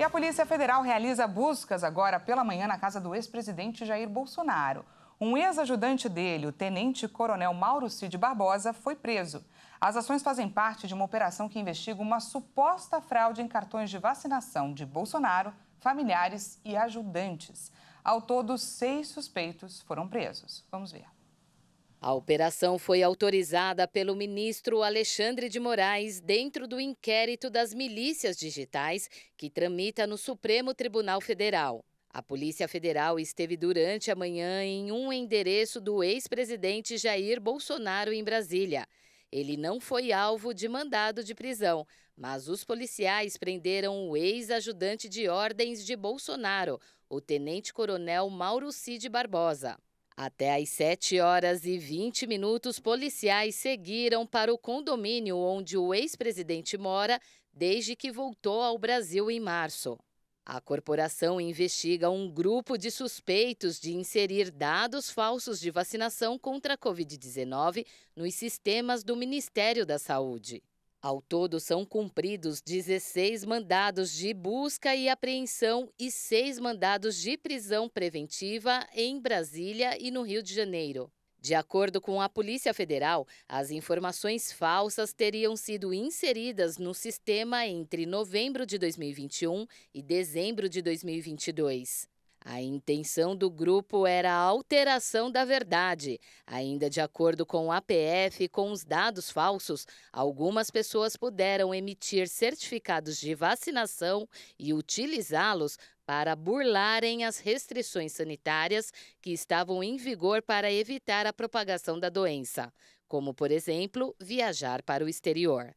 E a Polícia Federal realiza buscas agora pela manhã na casa do ex-presidente Jair Bolsonaro. Um ex-ajudante dele, o tenente-coronel Mauro Cid Barbosa, foi preso. As ações fazem parte de uma operação que investiga uma suposta fraude em cartões de vacinação de Bolsonaro, familiares e ajudantes. Ao todo, seis suspeitos foram presos. Vamos ver. A operação foi autorizada pelo ministro Alexandre de Moraes dentro do inquérito das milícias digitais que tramita no Supremo Tribunal Federal. A Polícia Federal esteve durante a manhã em um endereço do ex-presidente Jair Bolsonaro em Brasília. Ele não foi alvo de mandado de prisão, mas os policiais prenderam o ex-ajudante de ordens de Bolsonaro, o tenente-coronel Mauro Cid Barbosa. Até às 7 horas e 20 minutos, policiais seguiram para o condomínio onde o ex-presidente mora desde que voltou ao Brasil em março. A corporação investiga um grupo de suspeitos de inserir dados falsos de vacinação contra a Covid-19 nos sistemas do Ministério da Saúde. Ao todo, são cumpridos 16 mandados de busca e apreensão e seis mandados de prisão preventiva em Brasília e no Rio de Janeiro. De acordo com a Polícia Federal, as informações falsas teriam sido inseridas no sistema entre novembro de 2021 e dezembro de 2022. A intenção do grupo era a alteração da verdade. Ainda de acordo com o APF, com os dados falsos, algumas pessoas puderam emitir certificados de vacinação e utilizá-los para burlarem as restrições sanitárias que estavam em vigor para evitar a propagação da doença, como, por exemplo, viajar para o exterior.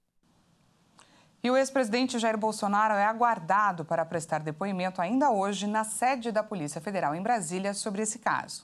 E o ex-presidente Jair Bolsonaro é aguardado para prestar depoimento ainda hoje na sede da Polícia Federal em Brasília sobre esse caso.